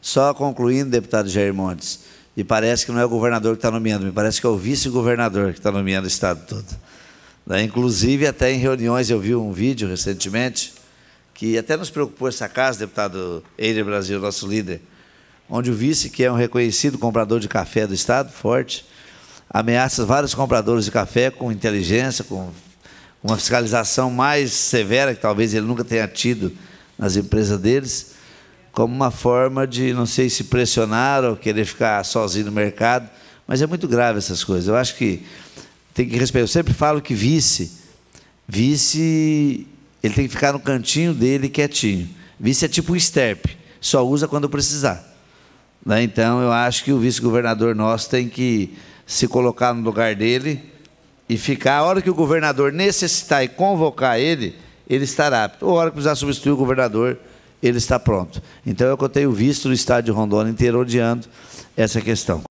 Só concluindo, deputado Jair Montes, me parece que não é o governador que está nomeando, me parece que é o vice-governador que está nomeando o Estado todo. Né? Inclusive, até em reuniões, eu vi um vídeo recentemente, que até nos preocupou essa casa, deputado Eire Brasil, nosso líder, onde o vice, que é um reconhecido comprador de café do Estado, forte, ameaça vários compradores de café com inteligência, com uma fiscalização mais severa, que talvez ele nunca tenha tido nas empresas deles, como uma forma de, não sei se pressionar ou querer ficar sozinho no mercado, mas é muito grave essas coisas. Eu acho que tem que respeitar. Eu sempre falo que vice, vice, ele tem que ficar no cantinho dele quietinho. Vice é tipo um esterpe, só usa quando precisar. Né? Então, eu acho que o vice-governador nosso tem que se colocar no lugar dele e ficar. A hora que o governador necessitar e convocar ele, ele estará apto. Ou a hora que precisar substituir o governador, ele está pronto. Então é o que eu tenho visto no Estádio Rondônia inteiro odiando essa questão.